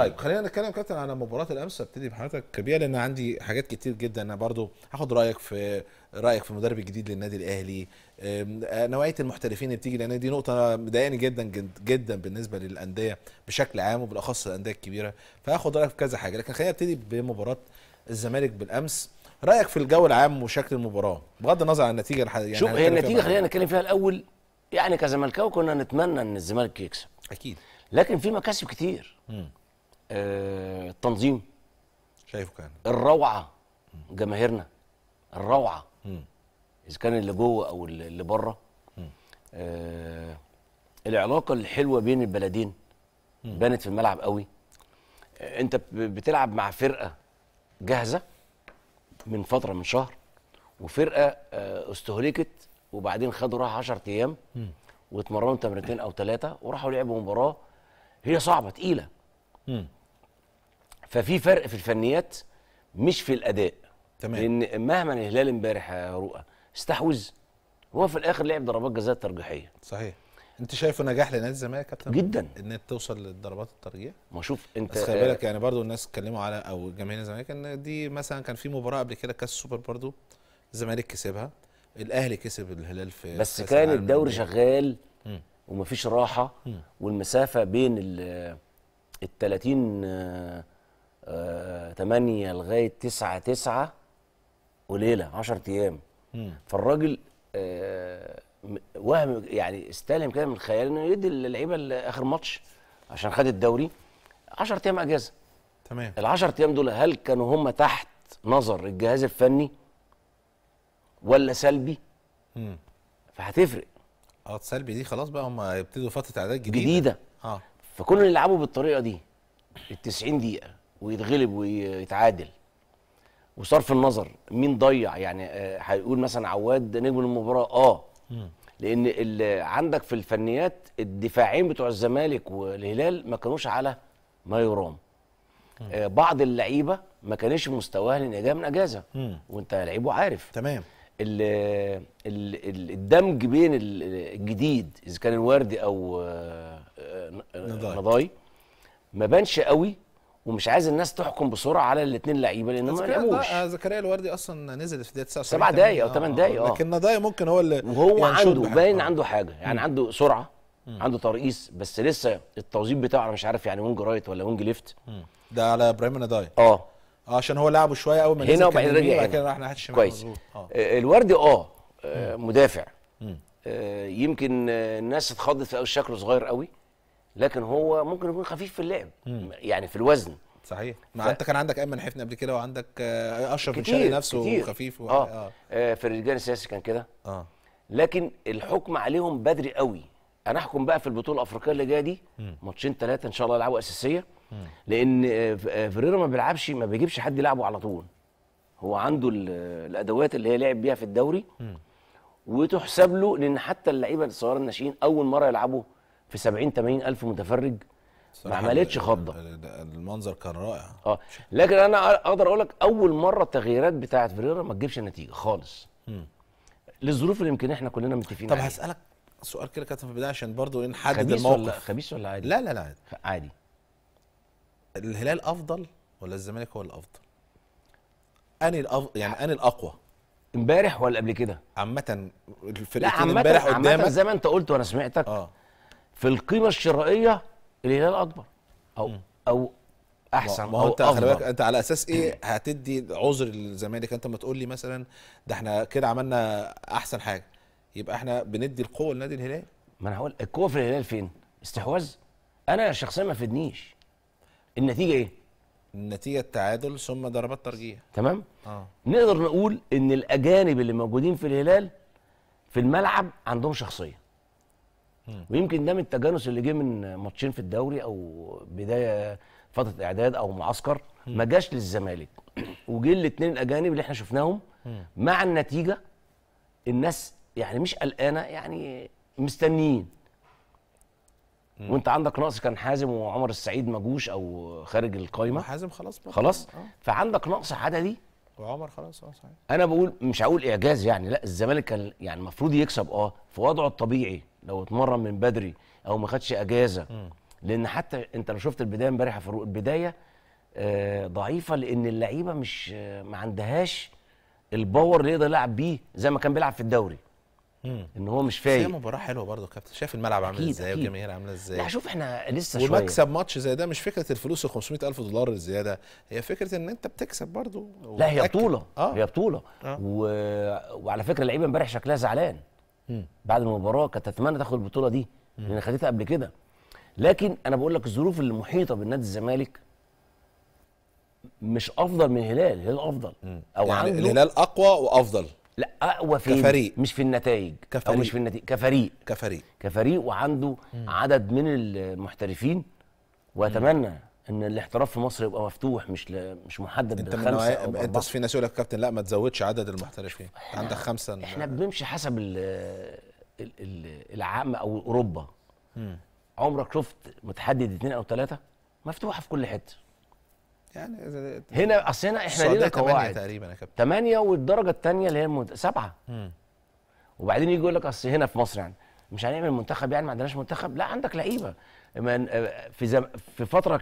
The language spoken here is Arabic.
طيب خلينا نتكلم كابتن على مباراه الامس ابتدي بحضرتك كبيره لان عندي حاجات كتير جدا انا برضو هاخد رايك في رايك في المدرب الجديد للنادي الاهلي آه، نوعيه المحترفين اللي بتيجي لان دي نقطه مضايقاني جدا جدا بالنسبه للانديه بشكل عام وبالاخص الانديه الكبيره فهاخد رايك في كذا حاجه لكن خلينا نبتدي بمباراه الزمالك بالامس رايك في الجو العام وشكل المباراه بغض النظر عن النتيجه يعني شوف هي النتيجه خلينا نتكلم فيها الاول يعني كزملكاوي كنا نتمنى ان الزمالك يكسب اكيد لكن في مكاسب كتير مم. التنظيم آه، شايفه كان الروعه جماهيرنا الروعه اذا كان اللي جوه او اللي بره آه العلاقه الحلوه بين البلدين بانت في الملعب قوي انت بتلعب مع فرقه جاهزه من فتره من شهر وفرقه آه استهلكت وبعدين خدوا راحه 10 ايام واتمرنوا تمرتين او ثلاثه وراحوا لعبوا مباراه هي صعبه تقيله ففي فرق في الفنيات مش في الاداء تمام لان مهما الهلال امبارح يا رؤى استحوذ هو في الاخر لعب ضربات جزاء ترجيحيه صحيح انت شايفه نجاح لنادي الزمالك يا كابتن جدا ان توصل للضربات الترجيح ما شوف انت بس خلي بالك يعني برضو الناس اتكلموا على او جماهير الزمالك ان دي مثلا كان في مباراه قبل كده كاس سوبر برضو الزمالك كسبها الاهلي كسب الهلال في بس كان الدوري شغال ومفيش راحه والمسافه بين ال 30 8 آه، لغايه 9 9 وليله 10 ايام فالراجل آه، وهم يعني استلم كده من الخيال انه يدي اللعيبه لاخر ماتش عشان خد الدوري 10 ايام اجازه تمام ال 10 ايام دول هل كانوا هم تحت نظر الجهاز الفني ولا سلبي؟ امم فهتفرق اه سلبي دي خلاص بقى هم يبتدوا فتره اعداد جديده جديده اه فكل اللي يلعبوا بالطريقه دي ال 90 دقيقه ويتغلب ويتعادل وصرف النظر مين ضيع يعني آه، هيقول مثلا عواد نجم المباراه اه لان اللي عندك في الفنيات الدفاعين بتوع الزمالك والهلال ما كانوش على ما يرام آه بعض اللعيبه ما كانش مستواها لان جايه من اجازه مم. وانت لعيب وعارف تمام الـ الـ الدمج بين الجديد اذا كان الوردي او آه، آه، نضاي ما بانش قوي ومش عايز الناس تحكم بسرعه على الاثنين لعيبه لان ما لعبوش زكريا الوردي اصلا نزل في الدقيقه 79 سبع دقايق او ثمان آه، دقايق اه لكن نضايا ممكن هو اللي وهو يعني عنده باين عنده حاجه يعني عنده سرعه مم. عنده ترقيص بس لسه التوظيف بتاعه انا مش عارف يعني وينج رايت ولا وينج ليفت ده على ابراهيم نضايا اه, آه، عشان هو لعبه شويه قوي من هنا وبعدين رجع كده راح ناحيه الشمال كويس آه. آه. الوردي اه مدافع آه يمكن الناس اتخضت في شكله صغير قوي لكن هو ممكن يكون خفيف في اللعب مم. يعني في الوزن صحيح ما ف... انت كان عندك ايمن حفني قبل كده وعندك آه، اشرف بن شرقي نفسه كتير. خفيف و... آه. آه. آه في الرجال السياسي كان كده اه لكن الحكم عليهم بدري قوي انا احكم بقى في البطوله الافريقيه اللي جايه دي ماتشين ثلاثه ان شاء الله يلعبوا اساسيه مم. لان آه، فيريرا آه، ما بيلعبش ما بيجيبش حد يلعبه على طول هو عنده الادوات اللي هي لعب بيها في الدوري مم. وتحسب له لان حتى اللعيبه الصغار الناشئين اول مره يلعبوا في 70 80 الف متفرج ما عملتش خضه المنظر كان رائع اه لكن انا اقدر اقول لك اول مره التغييرات بتاعه فيريرا ما تجيبش نتيجه خالص للظروف اللي يمكن احنا كلنا متفقين طب هسالك سؤال كده كابتن في البدايه عشان برضه إيه نحدد الموقف ولا خبيث ولا عادي لا لا لا عادي, عادي. الهلال افضل ولا الزمالك هو الافضل اني الأف... يعني اني الاقوى امبارح ولا قبل كده عامه الفرقتين امبارح قدامك عامه زي ما انت قلت وانا سمعتك آه. في القيمه الشرائيه الهلال اكبر او م. او احسن ما هو انت خلي بالك انت على اساس ايه هتدي عذر للزمالك انت ما تقول لي مثلا ده احنا كده عملنا احسن حاجه يبقى احنا بندي القوه لنادي الهلال ما انا هقول القوه في الهلال فين استحواذ انا شخصيا ما فدنيش النتيجه ايه النتيجه التعادل ثم ضربات ترجيح تمام آه. نقدر نقول ان الاجانب اللي موجودين في الهلال في الملعب عندهم شخصيه ويمكن ده من التجانس اللي جه من ماتشين في الدوري او بدايه فتره اعداد او معسكر ما جاش للزمالك وجه الاثنين الاجانب اللي احنا شفناهم مع النتيجه الناس يعني مش قلقانه يعني مستنيين وانت عندك نقص كان حازم وعمر السعيد ما جوش او خارج القايمه حازم خلاص بقى. خلاص آه. فعندك نقص عددي وعمر خلاص اه صحيح انا بقول مش هقول اعجاز يعني لا الزمالك كان يعني المفروض يكسب اه في وضعه الطبيعي لو اتمرن من بدري او ما خدش اجازه لان حتى انت لو شفت البدايه امبارح يا فاروق البدايه آه، ضعيفه لان اللعيبه مش آه، ما عندهاش الباور اللي يقدر يلعب بيه زي ما كان بيلعب في الدوري ان هو مش فايق هي مباراه حلوه برضه كابتن شايف الملعب عامل ازاي والجماهير عامله ازاي لا شوف احنا لسه شويه ومكسب ماتش زي ده مش فكره الفلوس ال الف دولار الزياده هي فكره ان انت بتكسب برضه لا هي بطوله آه. هي بطوله آه. و... وعلى فكره اللعيبه امبارح شكلها زعلان بعد المباراه كانت تتمنى تاخد البطوله دي لان خدتها قبل كده لكن انا بقول لك الظروف اللي محيطه بالنادي الزمالك مش افضل من الهلال الهلال افضل او يعني عنده الهلال اقوى وافضل لا اقوى في كفريق مش في النتائج كفريق. او مش في النتائج كفريق كفريق كفريق وعنده مم. عدد من المحترفين واتمنى ان الاحتراف في مصر يبقى مفتوح مش ل... مش محدد انت بالخمسه او انت في ناس يقول لك كابتن لا ما تزودش عدد المحترفين احنا عندك خمسه احنا بنمشي حسب ال ال العام او اوروبا م. عمرك شفت متحدد اثنين او ثلاثه مفتوحه في كل حته يعني هنا اصل هنا احنا لينا قواعد تقريبا يا كابتن ثمانية والدرجه الثانيه اللي هي المد... سبعه مم. وبعدين يجي يقول لك اصل هنا في مصر يعني مش هنعمل منتخب يعني ما عندناش منتخب لا عندك لعيبه في زم... في فتره